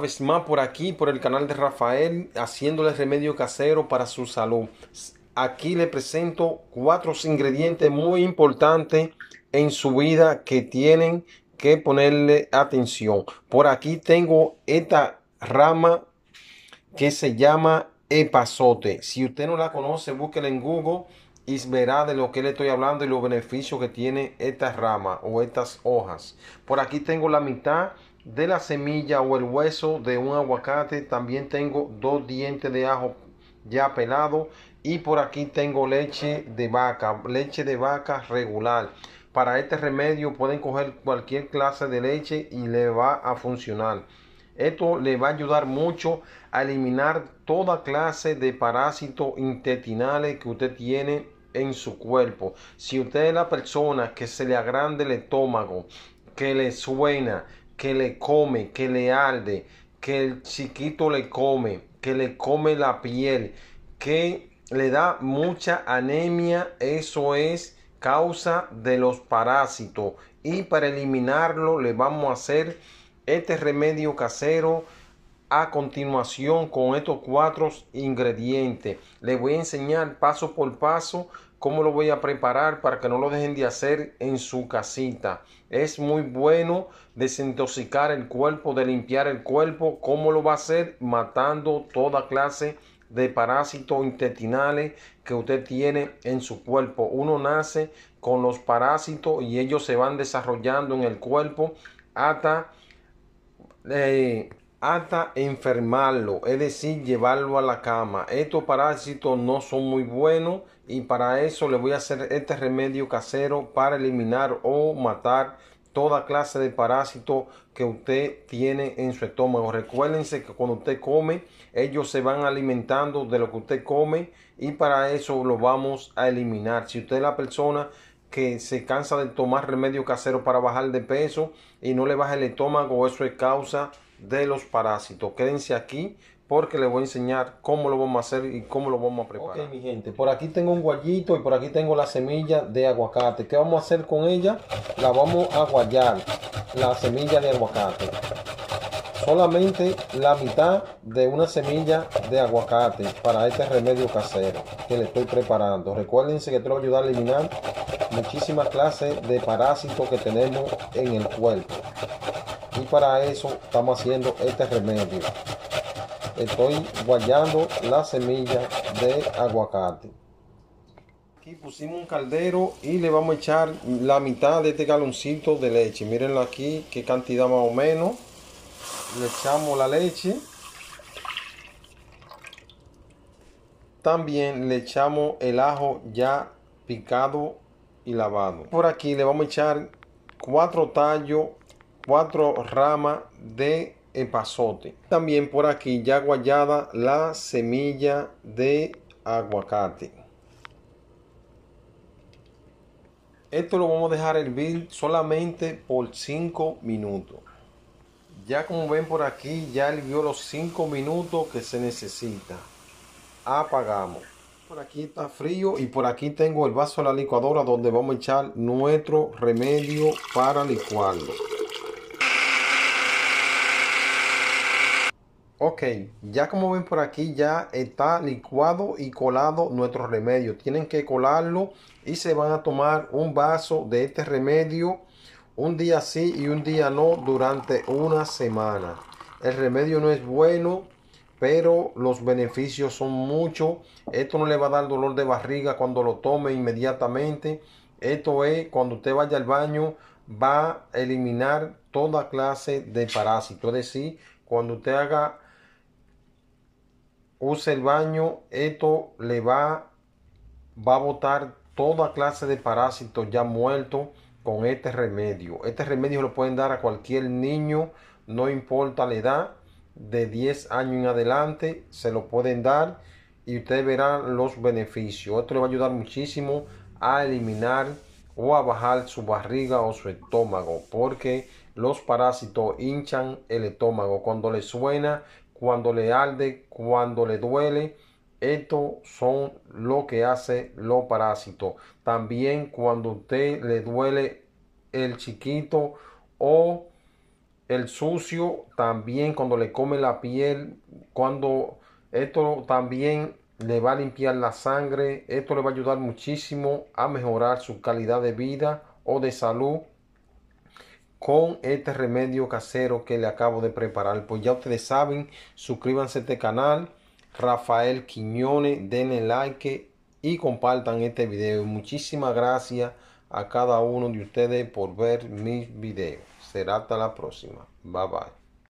vez más por aquí, por el canal de Rafael, haciéndole remedio casero para su salud. Aquí le presento cuatro ingredientes muy importantes en su vida que tienen que ponerle atención. Por aquí tengo esta rama que se llama epazote. Si usted no la conoce, búsquela en Google y verá de lo que le estoy hablando y los beneficios que tiene esta rama o estas hojas. Por aquí tengo la mitad de la semilla o el hueso de un aguacate. También tengo dos dientes de ajo ya pelado. Y por aquí tengo leche de vaca, leche de vaca regular. Para este remedio pueden coger cualquier clase de leche y le va a funcionar. Esto le va a ayudar mucho a eliminar toda clase de parásitos intestinales que usted tiene en su cuerpo. Si usted es la persona que se le agrande el estómago, que le suena, que le come, que le arde, que el chiquito le come, que le come la piel, que le da mucha anemia, eso es causa de los parásitos. Y para eliminarlo le vamos a hacer este remedio casero a continuación con estos cuatro ingredientes. Le voy a enseñar paso por paso ¿Cómo lo voy a preparar para que no lo dejen de hacer en su casita? Es muy bueno desintoxicar el cuerpo, de limpiar el cuerpo. ¿Cómo lo va a hacer? Matando toda clase de parásitos intestinales que usted tiene en su cuerpo. Uno nace con los parásitos y ellos se van desarrollando en el cuerpo hasta... Eh, hasta enfermarlo, es decir, llevarlo a la cama. Estos parásitos no son muy buenos y para eso le voy a hacer este remedio casero para eliminar o matar toda clase de parásitos que usted tiene en su estómago. Recuérdense que cuando usted come, ellos se van alimentando de lo que usted come y para eso lo vamos a eliminar. Si usted es la persona que se cansa de tomar remedio casero para bajar de peso y no le baja el estómago, eso es causa de de los parásitos. Quédense aquí porque les voy a enseñar cómo lo vamos a hacer y cómo lo vamos a preparar. mi gente, por aquí tengo un guayito y por aquí tengo la semilla de aguacate. ¿Qué vamos a hacer con ella? La vamos a guayar, la semilla de aguacate. Solamente la mitad de una semilla de aguacate para este remedio casero que le estoy preparando. Recuérdense que te va a ayudar a eliminar muchísimas clases de parásitos que tenemos en el cuerpo y para eso estamos haciendo este remedio estoy guayando la semilla de aguacate aquí pusimos un caldero y le vamos a echar la mitad de este galoncito de leche mírenlo aquí qué cantidad más o menos le echamos la leche también le echamos el ajo ya picado y lavado por aquí le vamos a echar cuatro tallos cuatro ramas de epazote. También por aquí ya guayada la semilla de aguacate. Esto lo vamos a dejar hervir solamente por 5 minutos. Ya como ven por aquí, ya hervió los 5 minutos que se necesita. Apagamos. Por aquí está frío y por aquí tengo el vaso de la licuadora donde vamos a echar nuestro remedio para licuarlo. Ok, ya como ven por aquí, ya está licuado y colado nuestro remedio. Tienen que colarlo y se van a tomar un vaso de este remedio un día sí y un día no durante una semana. El remedio no es bueno, pero los beneficios son muchos. Esto no le va a dar dolor de barriga cuando lo tome inmediatamente. Esto es cuando usted vaya al baño, va a eliminar toda clase de parásitos. Es decir, cuando usted haga use el baño, esto le va, va a botar toda clase de parásitos ya muertos con este remedio. Este remedio lo pueden dar a cualquier niño, no importa la edad, de 10 años en adelante, se lo pueden dar y ustedes verán los beneficios. Esto le va a ayudar muchísimo a eliminar o a bajar su barriga o su estómago, porque los parásitos hinchan el estómago. Cuando le suena, cuando le arde, cuando le duele. Estos son lo que hace los parásitos. También cuando usted le duele el chiquito o el sucio, también cuando le come la piel, cuando esto también le va a limpiar la sangre, esto le va a ayudar muchísimo a mejorar su calidad de vida o de salud con este remedio casero que le acabo de preparar. Pues ya ustedes saben, suscríbanse a este canal. Rafael Quiñones, denle like y compartan este video. Muchísimas gracias a cada uno de ustedes por ver mis videos. Será hasta la próxima. Bye bye.